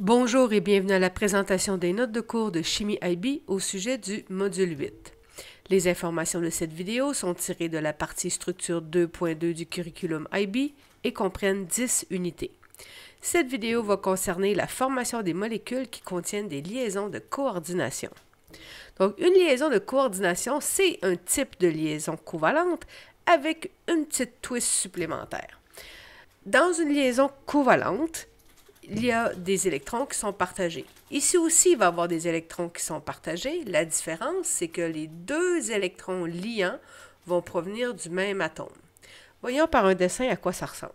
Bonjour et bienvenue à la présentation des notes de cours de Chimie IB au sujet du module 8. Les informations de cette vidéo sont tirées de la partie structure 2.2 du curriculum IB et comprennent 10 unités. Cette vidéo va concerner la formation des molécules qui contiennent des liaisons de coordination. Donc, une liaison de coordination, c'est un type de liaison covalente avec une petite twist supplémentaire. Dans une liaison covalente, il y a des électrons qui sont partagés. Ici aussi, il va y avoir des électrons qui sont partagés. La différence, c'est que les deux électrons liants vont provenir du même atome. Voyons par un dessin à quoi ça ressemble.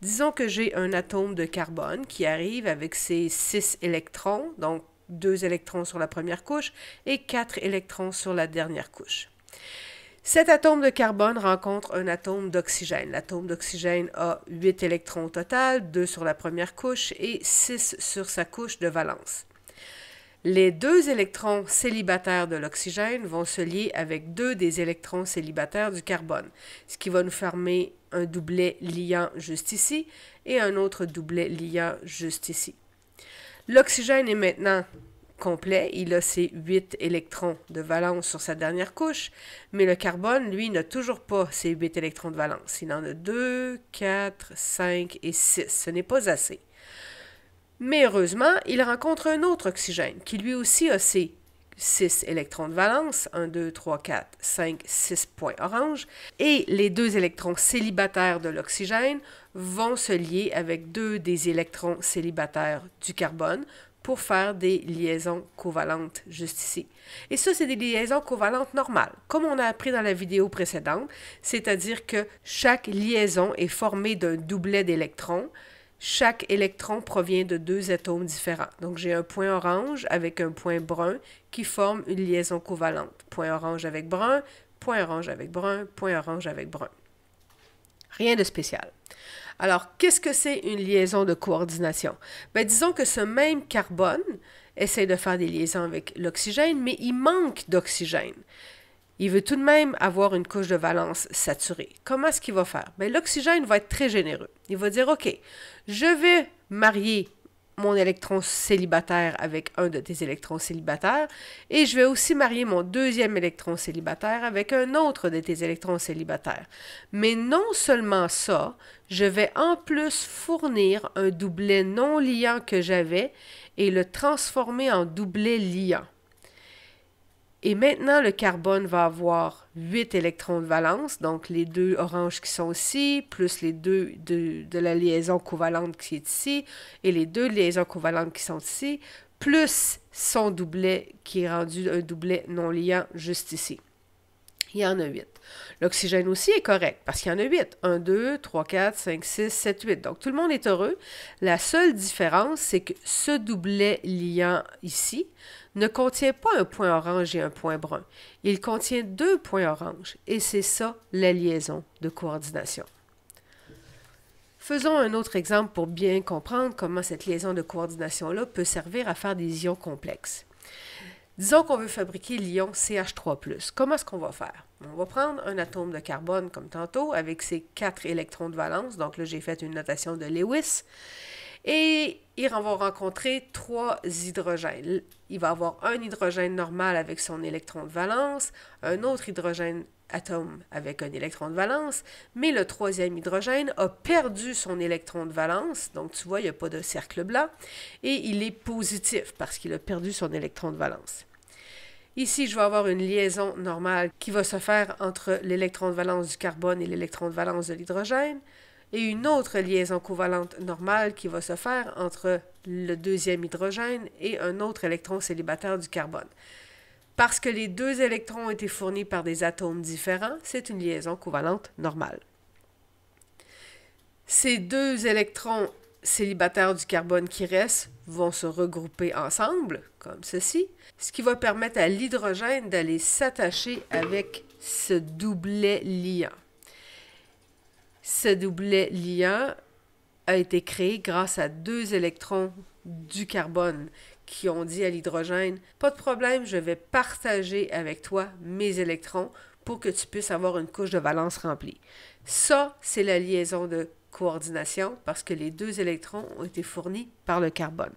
Disons que j'ai un atome de carbone qui arrive avec ses six électrons, donc deux électrons sur la première couche et quatre électrons sur la dernière couche. Cet atome de carbone rencontre un atome d'oxygène. L'atome d'oxygène a 8 électrons au total, 2 sur la première couche et 6 sur sa couche de valence. Les deux électrons célibataires de l'oxygène vont se lier avec deux des électrons célibataires du carbone, ce qui va nous former un doublet liant juste ici et un autre doublet liant juste ici. L'oxygène est maintenant complet, il a ses 8 électrons de valence sur sa dernière couche, mais le carbone, lui, n'a toujours pas ses 8 électrons de valence. Il en a 2, 4, 5 et 6. Ce n'est pas assez. Mais heureusement, il rencontre un autre oxygène qui lui aussi a ses 6 électrons de valence, 1, 2, 3, 4, 5, 6 points orange, et les deux électrons célibataires de l'oxygène vont se lier avec deux des électrons célibataires du carbone pour faire des liaisons covalentes juste ici. Et ça, c'est des liaisons covalentes normales, comme on a appris dans la vidéo précédente, c'est-à-dire que chaque liaison est formée d'un doublet d'électrons. Chaque électron provient de deux atomes différents. Donc j'ai un point orange avec un point brun qui forme une liaison covalente. Point orange avec brun, point orange avec brun, point orange avec brun. Rien de spécial. Alors, qu'est-ce que c'est une liaison de coordination? Ben, disons que ce même carbone essaie de faire des liaisons avec l'oxygène, mais il manque d'oxygène. Il veut tout de même avoir une couche de valence saturée. Comment est-ce qu'il va faire? Ben, l'oxygène va être très généreux. Il va dire, OK, je vais marier mon électron célibataire avec un de tes électrons célibataires et je vais aussi marier mon deuxième électron célibataire avec un autre de tes électrons célibataires. Mais non seulement ça, je vais en plus fournir un doublet non liant que j'avais et le transformer en doublet liant. Et maintenant, le carbone va avoir 8 électrons de valence, donc les deux oranges qui sont ici, plus les deux de, la liaison covalente qui est ici, et les deux liaisons covalentes qui sont ici, plus son doublet qui est rendu un doublet non liant juste ici. Il y en a 8. L'oxygène aussi est correct parce qu'il y en a 8. 1, 2, 3, 4, 5, 6, 7, 8. Donc tout le monde est heureux. La seule différence, c'est que ce doublet liant ici ne contient pas un point orange et un point brun. Il contient deux points orange et c'est ça la liaison de coordination. Faisons un autre exemple pour bien comprendre comment cette liaison de coordination-là peut servir à faire des ions complexes. Disons qu'on veut fabriquer l'ion CH3+. Comment est-ce qu'on va faire? On va prendre un atome de carbone comme tantôt avec ses quatre électrons de valence. Donc là, j'ai fait une notation de Lewis. Et il va rencontrer trois hydrogènes. Il va avoir un hydrogène normal avec son électron de valence, un autre hydrogène atome avec un électron de valence, mais le troisième hydrogène a perdu son électron de valence, donc tu vois, il n'y a pas de cercle blanc, et il est positif parce qu'il a perdu son électron de valence. Ici, je vais avoir une liaison normale qui va se faire entre l'électron de valence du carbone et l'électron de valence de l'hydrogène, et une autre liaison covalente normale qui va se faire entre le deuxième hydrogène et un autre électron célibataire du carbone. Parce que les deux électrons ont été fournis par des atomes différents, c'est une liaison covalente normale. Ces deux électrons célibataires du carbone qui restent vont se regrouper ensemble, comme ceci, ce qui va permettre à l'hydrogène d'aller s'attacher avec ce doublet liant. Ce doublet liant a été créé grâce à deux électrons du carbone qui ont dit à l'hydrogène, pas de problème, je vais partager avec toi mes électrons pour que tu puisses avoir une couche de valence remplie. Ça, c'est la liaison de coordination parce que les deux électrons ont été fournis par le carbone.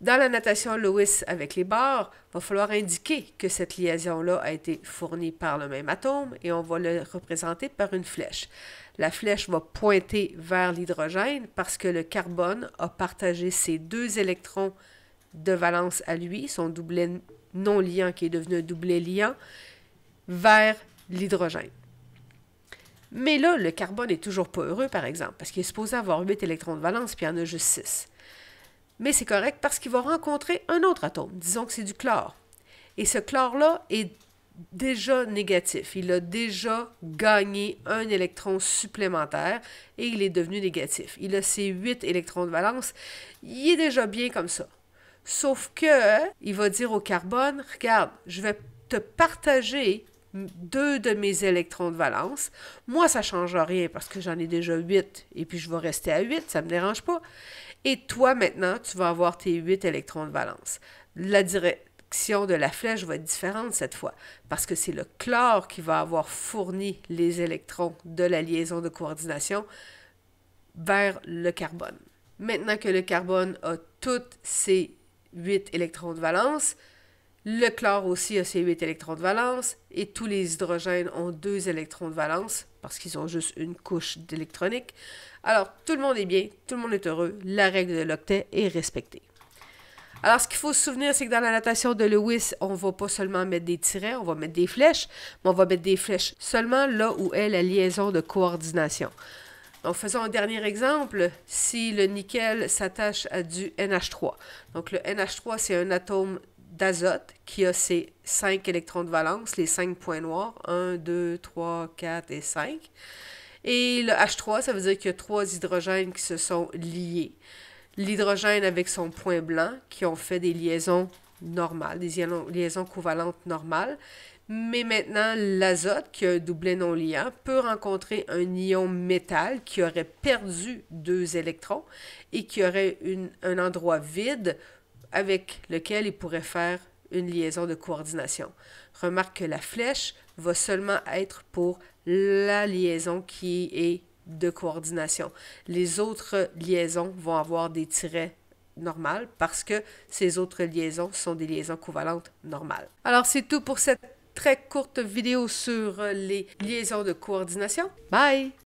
Dans la natation Lewis avec les barres, va falloir indiquer que cette liaison-là a été fournie par le même atome et on va le représenter par une flèche. La flèche va pointer vers l'hydrogène parce que le carbone a partagé ses deux électrons de valence à lui, son doublet non liant qui est devenu un doublet liant, vers l'hydrogène. Mais là, le carbone n'est toujours pas heureux, par exemple, parce qu'il est supposé avoir huit électrons de valence, puis il en a juste 6. Mais c'est correct parce qu'il va rencontrer un autre atome, disons que c'est du chlore. Et ce chlore-là est déjà négatif. Il a déjà gagné un électron supplémentaire et il est devenu négatif. Il a ses 8 électrons de valence. Il est déjà bien comme ça. Sauf que il va dire au carbone, regarde, je vais te partager deux de mes électrons de valence. Moi, ça ne change rien parce que j'en ai déjà 8 et puis je vais rester à 8, ça ne me dérange pas. Et toi, maintenant, tu vas avoir tes 8 électrons de valence. La direction de la flèche va être différente cette fois, parce que c'est le chlore qui va avoir fourni les électrons de la liaison de coordination vers le carbone. Maintenant que le carbone a toutes ses 8 électrons de valence, le chlore aussi a ses 8 électrons de valence et tous les hydrogènes ont 2 électrons de valence parce qu'ils ont juste une couche d'électronique. Alors, tout le monde est bien, tout le monde est heureux, la règle de l'octet est respectée. Alors, ce qu'il faut se souvenir, c'est que dans la natation de Lewis, on ne va pas seulement mettre des tirets, on va mettre des flèches, mais on va mettre des flèches seulement là où est la liaison de coordination. Donc, faisons un dernier exemple. Si le nickel s'attache à du NH3. Donc, le NH3, c'est un atome d'azote qui a ses cinq électrons de valence, les cinq points noirs, 1, 2, 3, 4 et 5. Et le H3, ça veut dire qu'il y a trois hydrogènes qui se sont liés. L'hydrogène avec son point blanc qui ont fait des liaisons normales, des liaisons covalentes normales. Mais maintenant, l'azote, qui a un doublet non liant, peut rencontrer un ion métal qui aurait perdu deux électrons et qui aurait un endroit vide avec lequel il pourrait faire une liaison de coordination. Remarque que la flèche va seulement être pour la liaison qui est de coordination. Les autres liaisons vont avoir des tirets normales parce que ces autres liaisons sont des liaisons covalentes normales. Alors c'est tout pour cette très courte vidéo sur les liaisons de coordination. Bye!